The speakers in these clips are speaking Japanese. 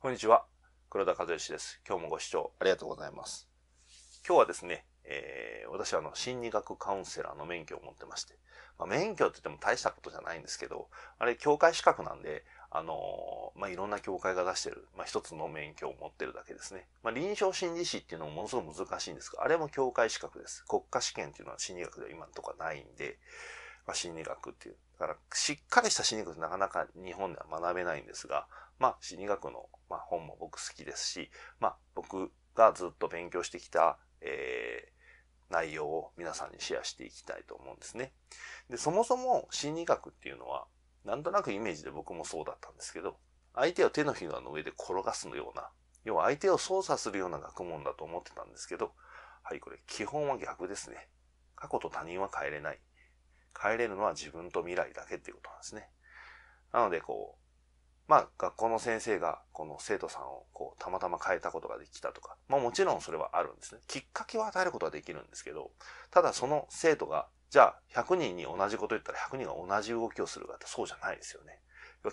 こんにちは。黒田和義です。今日もご視聴ありがとうございます。今日はですね、えー、私はあの心理学カウンセラーの免許を持ってまして、まあ、免許って言っても大したことじゃないんですけど、あれ、教会資格なんで、あのー、まあ、いろんな教会が出してる、まあ、一つの免許を持ってるだけですね。まあ、臨床心理士っていうのもものすごく難しいんですが、あれも教会資格です。国家試験っていうのは心理学では今のところないんで、まあ、心理学っていう。だから、しっかりした心理学ってなかなか日本では学べないんですが、まあ、心理学の、まあ、本も僕好きですし、まあ、僕がずっと勉強してきた、えー、内容を皆さんにシェアしていきたいと思うんですね。で、そもそも心理学っていうのは、なんとなくイメージで僕もそうだったんですけど、相手を手のひらの上で転がすのような、要は相手を操作するような学問だと思ってたんですけど、はい、これ基本は逆ですね。過去と他人は変えれない。変えれるのは自分と未来だけっていうことなんですね。なので、こう、まあ、学校の先生が、この生徒さんを、こう、たまたま変えたことができたとか、まあもちろんそれはあるんですね。きっかけを与えることはできるんですけど、ただその生徒が、じゃあ、100人に同じこと言ったら100人が同じ動きをするかってそうじゃないですよね。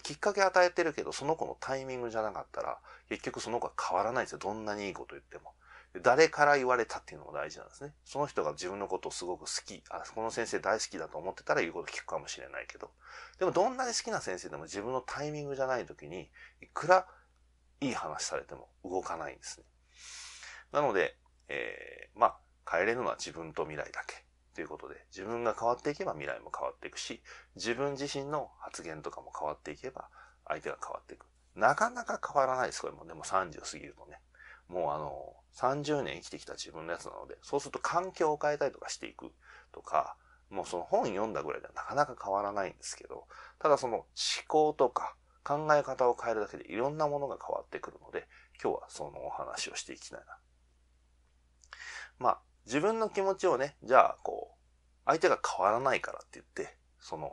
きっかけ与えてるけど、その子のタイミングじゃなかったら、結局その子は変わらないですよ。どんなにいいこと言っても。誰から言われたっていうのも大事なんですね。その人が自分のことをすごく好き、あ、この先生大好きだと思ってたら言うこと聞くかもしれないけど、でもどんなに好きな先生でも自分のタイミングじゃない時に、いくらいい話されても動かないんですね。なので、えー、まあ、変えれるのは自分と未来だけということで、自分が変わっていけば未来も変わっていくし、自分自身の発言とかも変わっていけば相手が変わっていく。なかなか変わらないです、これも。でも30過ぎるとね。もうあの、30年生きてきた自分のやつなので、そうすると環境を変えたりとかしていくとか、もうその本読んだぐらいではなかなか変わらないんですけど、ただその思考とか考え方を変えるだけでいろんなものが変わってくるので、今日はそのお話をしていきたいな。まあ、自分の気持ちをね、じゃあこう、相手が変わらないからって言って、その、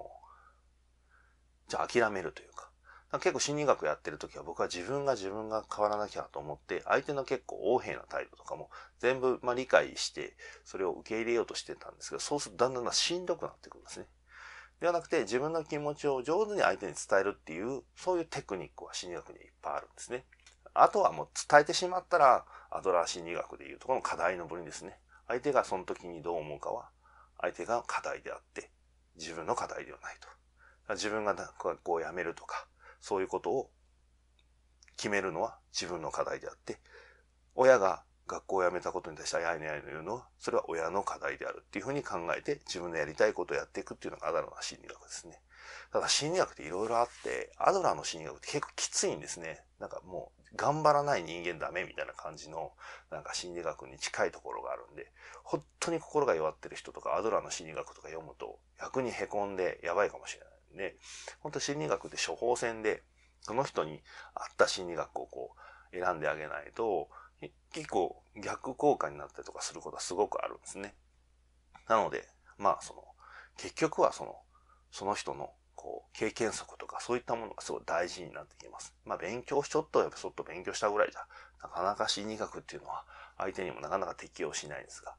じゃあ諦めるというか、結構心理学やってる時は僕は自分が自分が変わらなきゃと思って、相手の結構横柄な態度とかも全部ま理解して、それを受け入れようとしてたんですけど、そうするとだんだんしんどくなってくるんですね。ではなくて自分の気持ちを上手に相手に伝えるっていう、そういうテクニックは心理学にはいっぱいあるんですね。あとはもう伝えてしまったら、アドラー心理学でいうところの課題の分りですね。相手がその時にどう思うかは、相手が課題であって、自分の課題ではないと。自分がこうやめるとか、そういうことを決めるのは自分の課題であって、親が学校を辞めたことに対してあやいのやいの言うのは、それは親の課題であるっていうふうに考えて自分のやりたいことをやっていくっていうのがアドラーの心理学ですね。ただ心理学っていろいろあって、アドラーの心理学って結構きついんですね。なんかもう頑張らない人間ダメみたいな感じの、なんか心理学に近いところがあるんで、本当に心が弱ってる人とかアドラーの心理学とか読むと、逆に凹んでやばいかもしれない。で、本当心理学って処方箋で、その人に合った心理学をこう選んであげないと、結構逆効果になったりとかすることはすごくあるんですね。なので、まあその、結局はその、その人のこう、経験則とかそういったものがすごい大事になってきます。まあ勉強しちょっとやっぱちょっと勉強したぐらいじゃ、なかなか心理学っていうのは相手にもなかなか適用しないんですが。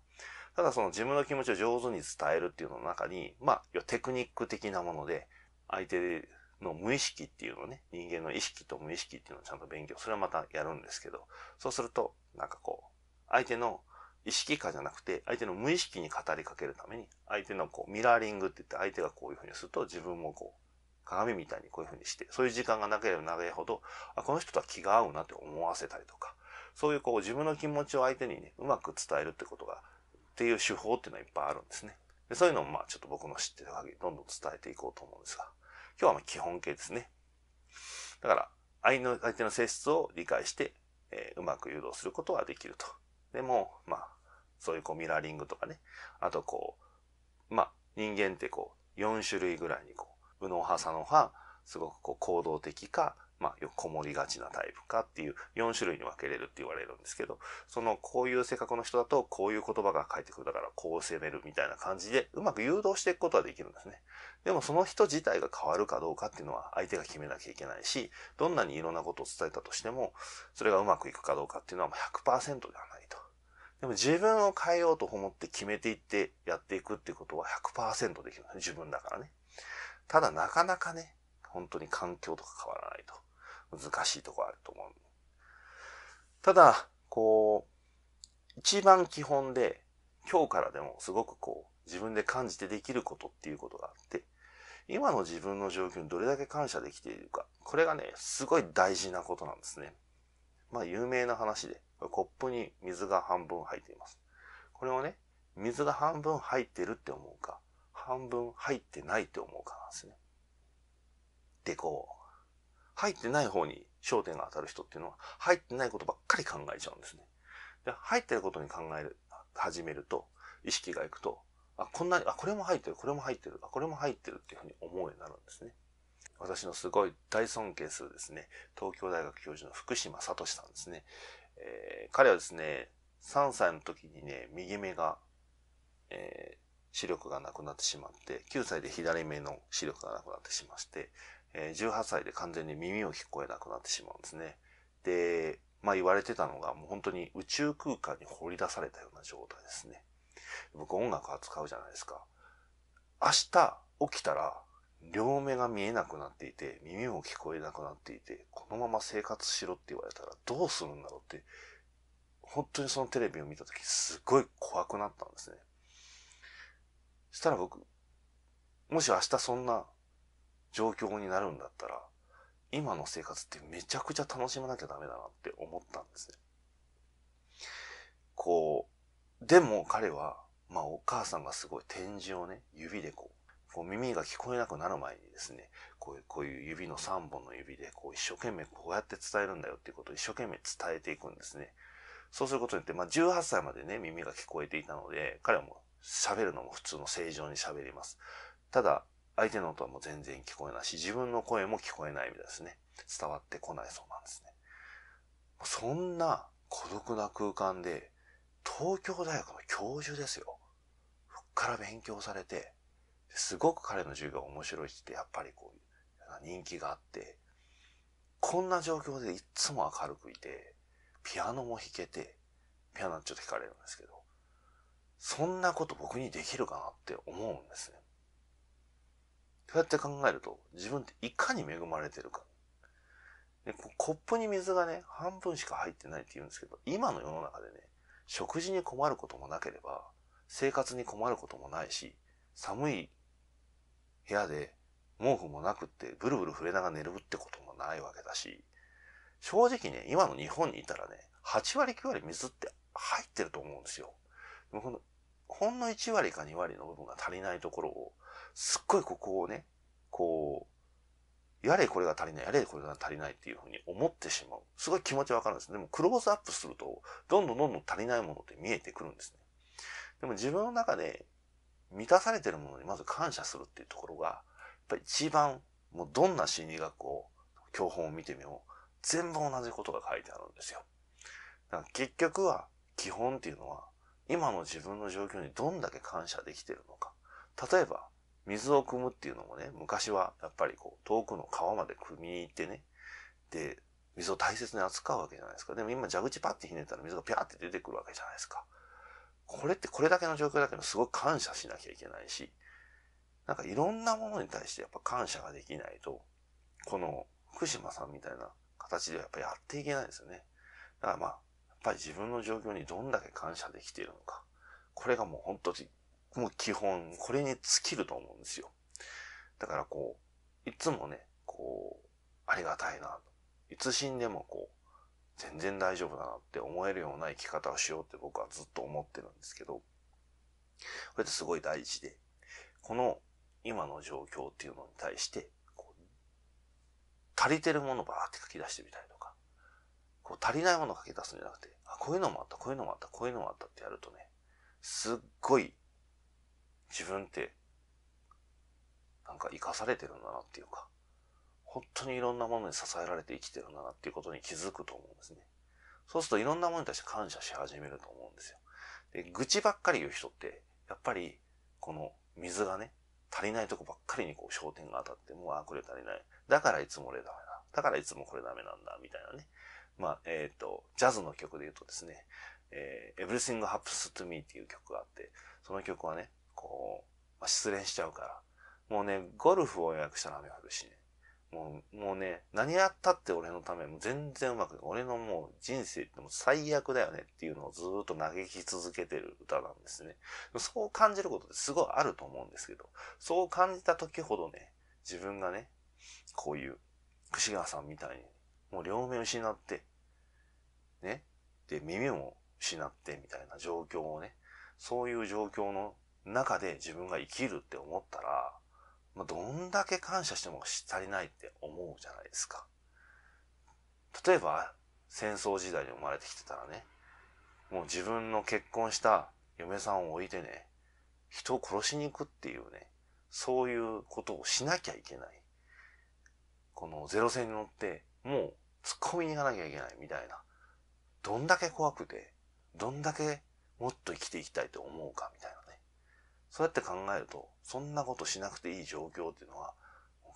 ただその自分の気持ちを上手に伝えるっていうのの中に、まあ、テクニック的なもので、相手の無意識っていうのをね、人間の意識と無意識っていうのをちゃんと勉強、それはまたやるんですけど、そうすると、なんかこう、相手の意識化じゃなくて、相手の無意識に語りかけるために、相手のこう、ミラーリングって言って、相手がこういうふうにすると、自分もこう、鏡みたいにこういうふうにして、そういう時間がなければ長いほど、あ、この人とは気が合うなって思わせたりとか、そういうこう、自分の気持ちを相手にね、うまく伝えるってことが、っていう手法っていうのはいっぱいあるんですね。でそういうのもまあちょっと僕の知ってる限りどんどん伝えていこうと思うんですが。今日はま基本形ですね。だから、相相手の性質を理解して、えー、うまく誘導することはできると。でも、まあ、そういうこうミラーリングとかね、あとこう、まあ、人間ってこう、4種類ぐらいにこう、右脳派、左脳派、すごくこう、行動的か、まあ、よくこもりがちなタイプかっていう4種類に分けれるって言われるんですけど、そのこういう性格の人だとこういう言葉が返ってくるだからこう攻めるみたいな感じでうまく誘導していくことはできるんですね。でもその人自体が変わるかどうかっていうのは相手が決めなきゃいけないし、どんなにいろんなことを伝えたとしても、それがうまくいくかどうかっていうのは100%ではないと。でも自分を変えようと思って決めていってやっていくっていうことは100%できるんです。自分だからね。ただなかなかね、本当に環境とか変わらないと。難しいとこあると思う。ただ、こう、一番基本で、今日からでもすごくこう、自分で感じてできることっていうことがあって、今の自分の状況にどれだけ感謝できているか、これがね、すごい大事なことなんですね。まあ、有名な話で、コップに水が半分入っています。これをね、水が半分入ってるって思うか、半分入ってないって思うかなんですね。で、こう、入ってない方に焦点が当たる人っていうのは、入ってないことばっかり考えちゃうんですね。で、入ってることに考える、始めると、意識がいくと、あ、こんなに、あ、これも入ってる、これも入ってる、あ、これも入ってるっていうふうに思うようになるんですね。私のすごい大尊敬するですね、東京大学教授の福島聡さんですね。えー、彼はですね、3歳の時にね、右目が、えー、視力がなくなってしまって、9歳で左目の視力がなくなってしまして、え18歳で完全に耳を聞こえなくなってしまうんですね。で、まあ言われてたのが、もう本当に宇宙空間に掘り出されたような状態ですね。僕音楽扱うじゃないですか。明日起きたら、両目が見えなくなっていて、耳も聞こえなくなっていて、このまま生活しろって言われたらどうするんだろうって、本当にそのテレビを見た時すごい怖くなったんですね。したら僕、もし明日そんな状況になるんだったら、今の生活ってめちゃくちゃ楽しまなきゃダメだなって思ったんですね。こう、でも彼は、まあお母さんがすごい展示をね、指でこう、こう耳が聞こえなくなる前にですね、こういうこういう指の3本の指でこう一生懸命こうやって伝えるんだよっていうことを一生懸命伝えていくんですね。そうすることによって、まあ18歳までね、耳が聞こえていたので、彼はもう喋るのも普通の正常に喋ります。ただ、相手の音はもう全然聞こえないし、自分の声も聞こえないみたいですね。伝わってこないそうなんですね。そんな孤独な空間で、東京大学の教授ですよ。こっから勉強されて、すごく彼の授業面白いって、やっぱりこう、人気があって、こんな状況でいつも明るくいて、ピアノも弾けて、ピアノちょっと弾かれるんですけど、そんなこと僕にできるかなって思うんですね。そうやって考えると、自分っていかに恵まれてるか。で、コップに水がね、半分しか入ってないって言うんですけど、今の世の中でね、食事に困ることもなければ、生活に困ることもないし、寒い部屋で毛布もなくってブルブル触れながら寝るってこともないわけだし、正直ね、今の日本にいたらね、8割9割水って入ってると思うんですよ。でもこのほんの1割か2割の部分が足りないところをすっごいここをね、こう、やれこれが足りない、やれこれが足りないっていうふうに思ってしまう。すごい気持ちわかるんです。でもクローズアップすると、どんどんどんどん足りないものって見えてくるんですね。でも自分の中で満たされてるものにまず感謝するっていうところが、やっぱり一番、もうどんな心理学を、教本を見てみよう。全部同じことが書いてあるんですよ。だから結局は、基本っていうのは、今の自分の状況にどんだけ感謝できてるのか。例えば、水を汲むっていうのもね、昔はやっぱりこう、遠くの川まで汲みに行ってね、で、水を大切に扱うわけじゃないですか。でも今蛇口パッてひねったら水がピャーって出てくるわけじゃないですか。これってこれだけの状況だけどすごい感謝しなきゃいけないし、なんかいろんなものに対してやっぱ感謝ができないと、この福島さんみたいな形ではやっぱやっていけないですよね。だからまあ、やっぱり自分の状況にどんだけ感謝できているのか。これがもう本当にもう基本、これに尽きると思うんですよ。だからこう、いつもね、こう、ありがたいな。いつ死んでもこう、全然大丈夫だなって思えるような生き方をしようって僕はずっと思ってるんですけど、これってすごい大事で、この今の状況っていうのに対して、足りてるものばーって書き出してみたりとか、こう足りないもの書き出すんじゃなくて、あ、こういうのもあった、こういうのもあった、こういうのもあったってやるとね、すっごい自分ってなんか生かされてるんだなっていうか、本当にいろんなものに支えられて生きてるんだなっていうことに気づくと思うんですね。そうするといろんなものに対して感謝し始めると思うんですよ。で、愚痴ばっかり言う人って、やっぱり、この水がね、足りないとこばっかりにこう焦点が当たって、もうあ、これ足りない。だからいつも俺ダメだ。だからいつもこれダメなんだ、みたいなね。まあ、えっ、ー、と、ジャズの曲で言うとですね、えー、Everything Happens to Me っていう曲があって、その曲はね、こう、まあ、失恋しちゃうから。もうね、ゴルフを予約したら雨降るしね。もう、もうね、何やったって俺のため、もう全然うまく、俺のもう人生ってもう最悪だよねっていうのをずっと嘆き続けてる歌なんですね。そう感じることってすごいあると思うんですけど、そう感じた時ほどね、自分がね、こういう、串川さんみたいに、もう両目失って、ね、で、耳も失ってみたいな状況をね、そういう状況の中で自分が生きるって思ったら、まあ、どんだけ感謝しても足りないって思うじゃないですか。例えば、戦争時代に生まれてきてたらね、もう自分の結婚した嫁さんを置いてね、人を殺しに行くっていうね、そういうことをしなきゃいけない。このゼロ戦に乗って、もう突っ込みに行かなきゃいけないみたいな。どんだけ怖くて、どんだけもっと生きていきたいと思うかみたいな。そうやって考えると、そんなことしなくていい状況っていうのは、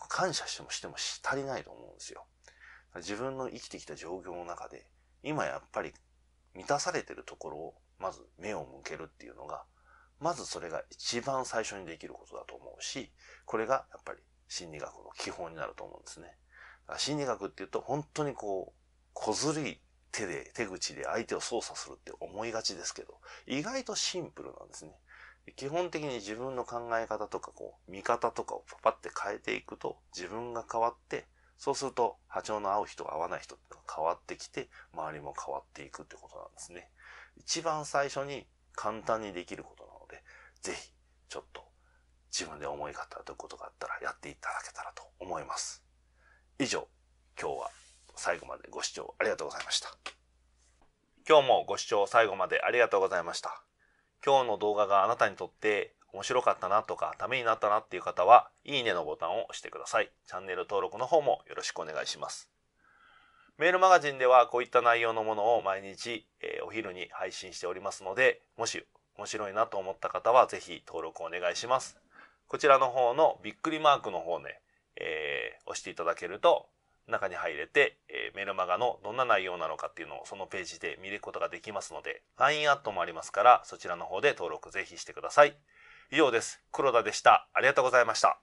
感謝してもしても足りないと思うんですよ。自分の生きてきた状況の中で、今やっぱり満たされてるところを、まず目を向けるっていうのが、まずそれが一番最初にできることだと思うし、これがやっぱり心理学の基本になると思うんですね。心理学っていうと本当にこう、小ずるい手で、手口で相手を操作するって思いがちですけど、意外とシンプルなんですね。基本的に自分の考え方とかこう、見方とかをパパって変えていくと自分が変わって、そうすると波長の合う人合わない人が変わってきて、周りも変わっていくってことなんですね。一番最初に簡単にできることなので、ぜひちょっと自分で思い方ということがあったらやっていただけたらと思います。以上、今日は最後までご視聴ありがとうございました。今日もご視聴最後までありがとうございました。今日の動画があなたにとって面白かったなとかためになったなっていう方は、いいねのボタンを押してください。チャンネル登録の方もよろしくお願いします。メールマガジンではこういった内容のものを毎日、えお昼に配信しておりますので、もし面白いなと思った方はぜひ登録お願いします。こちらの方のびっくりマークの方ね、えー、押していただけると中に入れて、えー、メルマガのどんな内容なのかっていうのをそのページで見ることができますので、LINE アットもありますから、そちらの方で登録ぜひしてください。以上です。黒田でした。ありがとうございました。